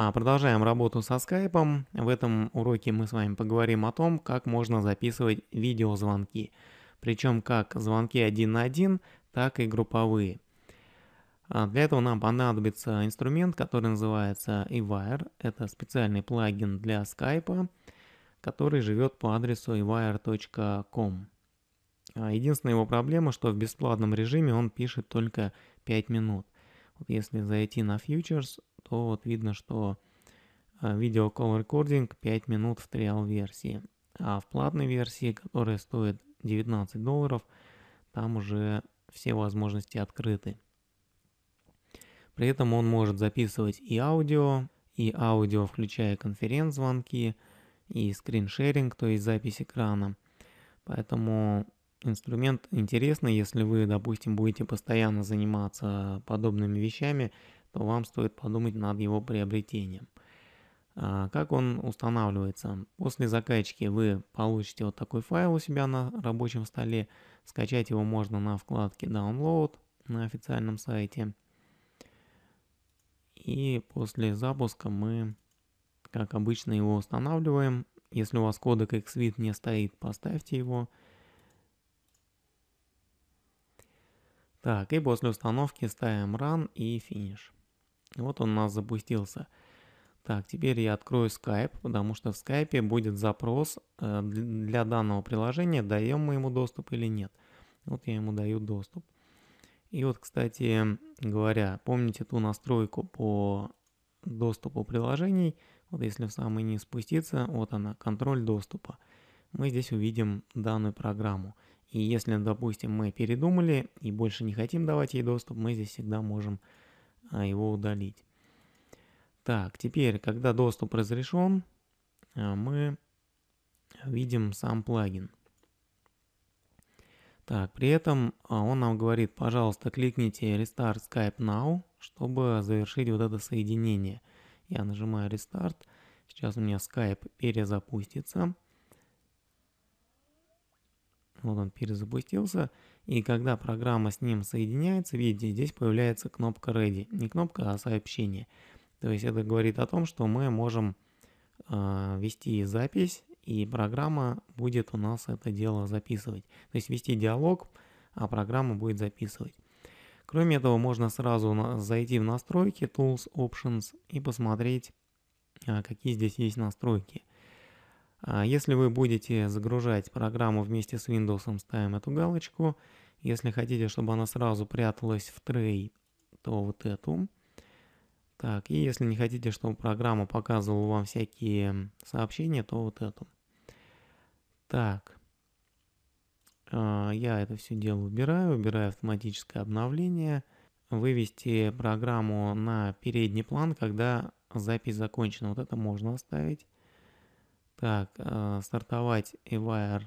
А, продолжаем работу со скайпом. В этом уроке мы с вами поговорим о том, как можно записывать видеозвонки. Причем как звонки один на один, так и групповые. А, для этого нам понадобится инструмент, который называется eWire. Это специальный плагин для скайпа, который живет по адресу ewire.com. А, единственная его проблема, что в бесплатном режиме он пишет только 5 минут. Вот если зайти на Futures, то вот видно, что э, видео call recording 5 минут в триал версии. А в платной версии, которая стоит 19 долларов, там уже все возможности открыты. При этом он может записывать и аудио, и аудио, включая конференц-звонки, и скриншеринг, то есть запись экрана. Поэтому инструмент интересный, если вы, допустим, будете постоянно заниматься подобными вещами – то вам стоит подумать над его приобретением. А, как он устанавливается? После закачки вы получите вот такой файл у себя на рабочем столе. Скачать его можно на вкладке Download на официальном сайте. И после запуска мы, как обычно, его устанавливаем. Если у вас кодек XVID не стоит, поставьте его. Так, и после установки ставим Run и Finish. Вот он у нас запустился. Так, теперь я открою Skype, потому что в Skype будет запрос э, для данного приложения, даем мы ему доступ или нет. Вот я ему даю доступ. И вот, кстати говоря, помните ту настройку по доступу приложений? Вот если в самый низ спуститься, вот она, контроль доступа. Мы здесь увидим данную программу. И если, допустим, мы передумали и больше не хотим давать ей доступ, мы здесь всегда можем а его удалить. Так, теперь, когда доступ разрешен, а, мы видим сам плагин. Так, при этом а, он нам говорит, пожалуйста, кликните Restart Skype Now, чтобы завершить вот это соединение. Я нажимаю Restart. Сейчас у меня Skype перезапустится. Вот он перезапустился. И когда программа с ним соединяется, видите, здесь появляется кнопка Ready. Не кнопка, а сообщение. То есть это говорит о том, что мы можем э, вести запись, и программа будет у нас это дело записывать. То есть вести диалог, а программа будет записывать. Кроме этого, можно сразу на, зайти в настройки Tools Options и посмотреть, э, какие здесь есть настройки. А если вы будете загружать программу вместе с Windows, ставим эту галочку. Если хотите, чтобы она сразу пряталась в трей, то вот эту. Так, и если не хотите, чтобы программа показывала вам всякие сообщения, то вот эту. Так, а, я это все дело убираю, убираю автоматическое обновление. Вывести программу на передний план, когда запись закончена. Вот это можно оставить. Так, э, стартовать eWire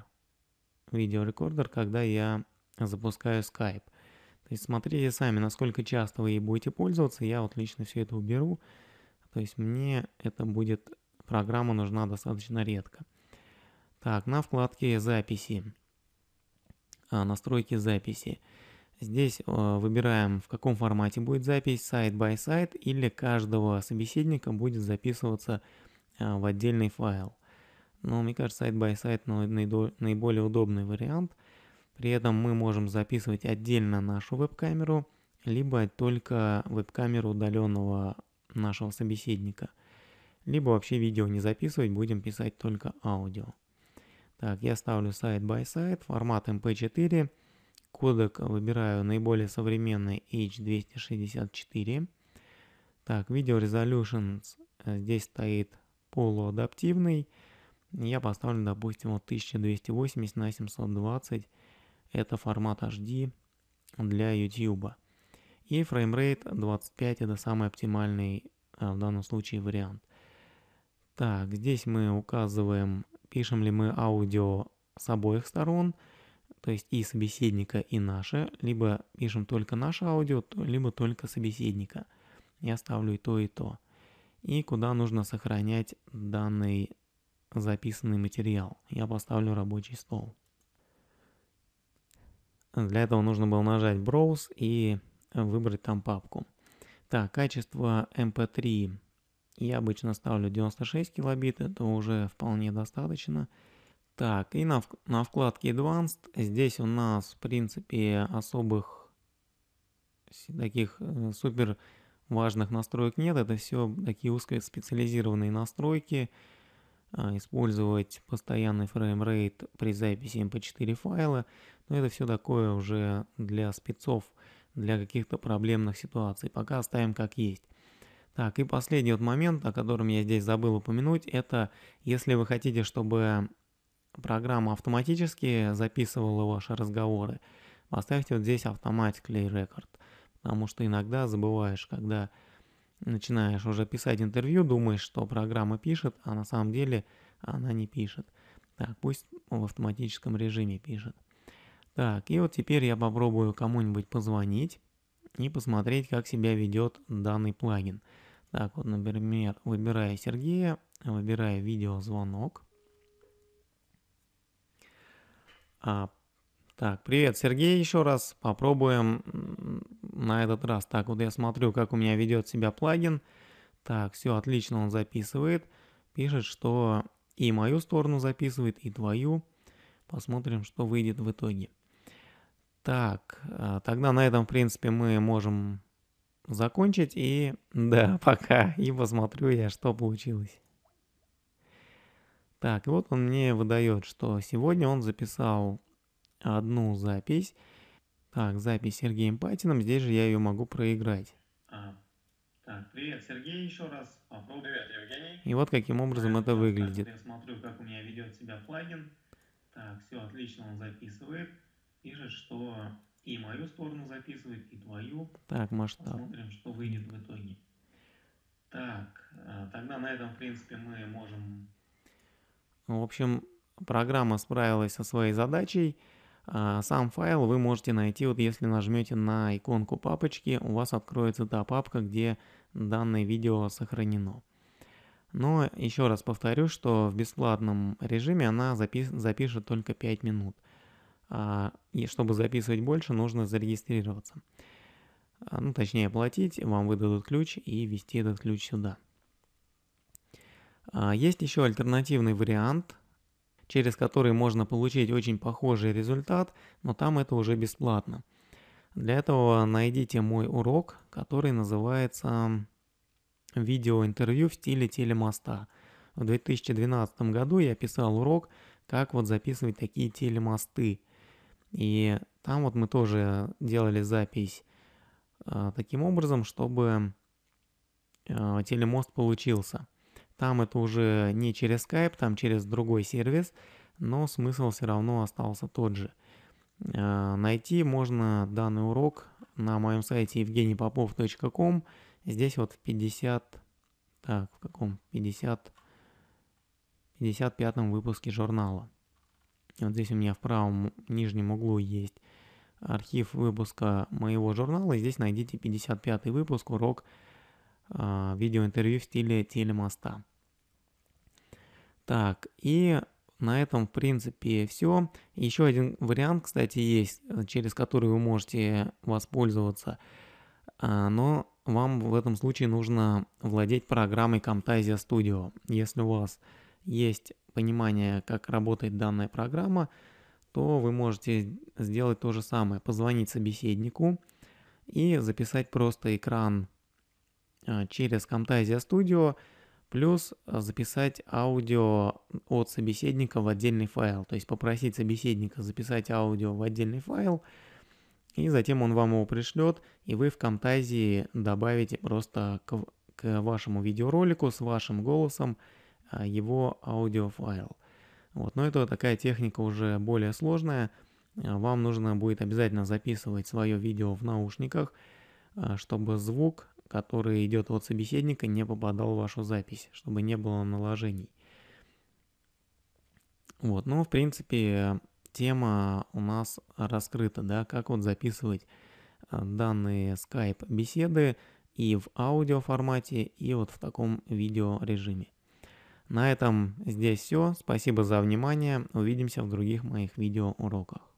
видеорекордер, когда я запускаю Skype. То есть смотрите сами, насколько часто вы ей будете пользоваться. Я вот лично все это уберу. То есть мне это будет, программа нужна достаточно редко. Так, на вкладке «Записи», а, «Настройки записи». Здесь э, выбираем, в каком формате будет запись, сайт by сайт или каждого собеседника будет записываться а, в отдельный файл. Но мне кажется, сайт-бай-сайт наиболее удобный вариант. При этом мы можем записывать отдельно нашу веб-камеру, либо только веб-камеру удаленного нашего собеседника. Либо вообще видео не записывать, будем писать только аудио. Так, я ставлю сайт-бай-сайт, формат MP4, кодек выбираю наиболее современный H264. Так, видео resolution э, здесь стоит полуадаптивный я поставлю, допустим, вот 1280 на 720. Это формат HD для YouTube. И фреймрейт 25 это самый оптимальный э, в данном случае вариант. Так, здесь мы указываем, пишем ли мы аудио с обоих сторон, то есть и собеседника, и наше, либо пишем только наше аудио, либо только собеседника. Я ставлю и то, и то. И куда нужно сохранять данный записанный материал. Я поставлю рабочий стол. Для этого нужно было нажать Browse и выбрать там папку. Так, качество MP3 эм я обычно ставлю 96 килобит, это уже вполне достаточно. Так, и на, на вкладке Advanced здесь у нас, в принципе, особых таких э, супер важных настроек нет. Это все такие узкоспециализированные настройки. настройки а, использовать постоянный фреймрейт при записи mp4 файла, но это все такое уже для спецов, для каких-то проблемных ситуаций. Пока оставим как есть. Так, и последний вот момент, о котором я здесь забыл упомянуть, это если вы хотите, чтобы программа автоматически записывала ваши разговоры, поставьте вот здесь автоматик Play Record, потому что иногда забываешь, когда начинаешь уже писать интервью, думаешь, что программа пишет, а на самом деле она не пишет. Так, пусть в автоматическом режиме пишет. Так, и вот теперь я попробую кому-нибудь позвонить и посмотреть, как себя ведет данный плагин. Так, вот, например, выбирая Сергея, выбирая видеозвонок. А, так, привет, Сергей, еще раз попробуем на этот раз. Так, вот я смотрю, как у меня ведет себя плагин. Так, все отлично, он записывает. Пишет, что и мою сторону записывает, и твою. Посмотрим, что выйдет в итоге. Так, а, тогда на этом, в принципе, мы можем закончить. И да, пока. И посмотрю я, что получилось. Так, вот он мне выдает, что сегодня он записал одну запись. Так, запись с Сергеем Патином, здесь же я ее могу проиграть. Ага. Так, привет, Сергей, еще раз. Попробуй. А, ну, привет, Евгений. И вот каким образом привет, это выглядит. Так, я смотрю, как у меня ведет себя плагин. Так, все отлично, он записывает. Пишет, что и мою сторону записывает, и твою. Так, масштаб. Посмотрим, что выйдет в итоге. Так, а, тогда на этом, в принципе, мы можем... В общем, программа справилась со своей задачей. А, сам файл вы можете найти, вот если нажмете на иконку папочки, у вас откроется та папка, где данное видео сохранено. Но еще раз повторю, что в бесплатном режиме она запис запишет только 5 минут. А, и чтобы записывать больше, нужно зарегистрироваться. А, ну, точнее, платить, вам выдадут ключ и ввести этот ключ сюда. Есть еще альтернативный вариант – через который можно получить очень похожий результат, но там это уже бесплатно. Для этого найдите мой урок, который называется «Видеоинтервью в стиле телемоста». В 2012 году я писал урок, как вот записывать такие телемосты. И там вот мы тоже делали запись э, таким образом, чтобы э, телемост получился – там это уже не через Skype, там через другой сервис, но смысл все равно остался тот же. А, найти можно данный урок на моем сайте евгенийпопов.ком. Здесь вот в 50... Так, в каком? 50... 55 выпуске журнала. Вот здесь у меня в правом нижнем углу есть архив выпуска моего журнала. здесь найдите 55 выпуск, урок а, видеоинтервью в стиле телемоста. Так, и на этом, в принципе, все. Еще один вариант, кстати, есть, э, через который вы можете воспользоваться. А, но вам в этом случае нужно владеть программой Camtasia Studio. Если у вас есть понимание, как работает данная программа, то вы можете сделать то же самое. Позвонить собеседнику и записать просто экран а, через Camtasia Studio – Плюс э, записать аудио от собеседника в отдельный файл. То есть попросить собеседника записать аудио в отдельный файл, и затем он вам его пришлет, и вы в Камтазии добавите просто к, к вашему видеоролику с вашим голосом э, его аудиофайл. Вот, но это такая техника уже более сложная. Э, вам нужно будет обязательно записывать свое видео в наушниках, чтобы звук который идет от собеседника, не попадал в вашу запись, чтобы не было наложений. Вот, ну, в принципе, тема у нас раскрыта, да, как вот записывать э, данные Skype беседы и в аудио формате, и вот в таком видео режиме. На этом здесь все. Спасибо за внимание. Увидимся в других моих видео уроках.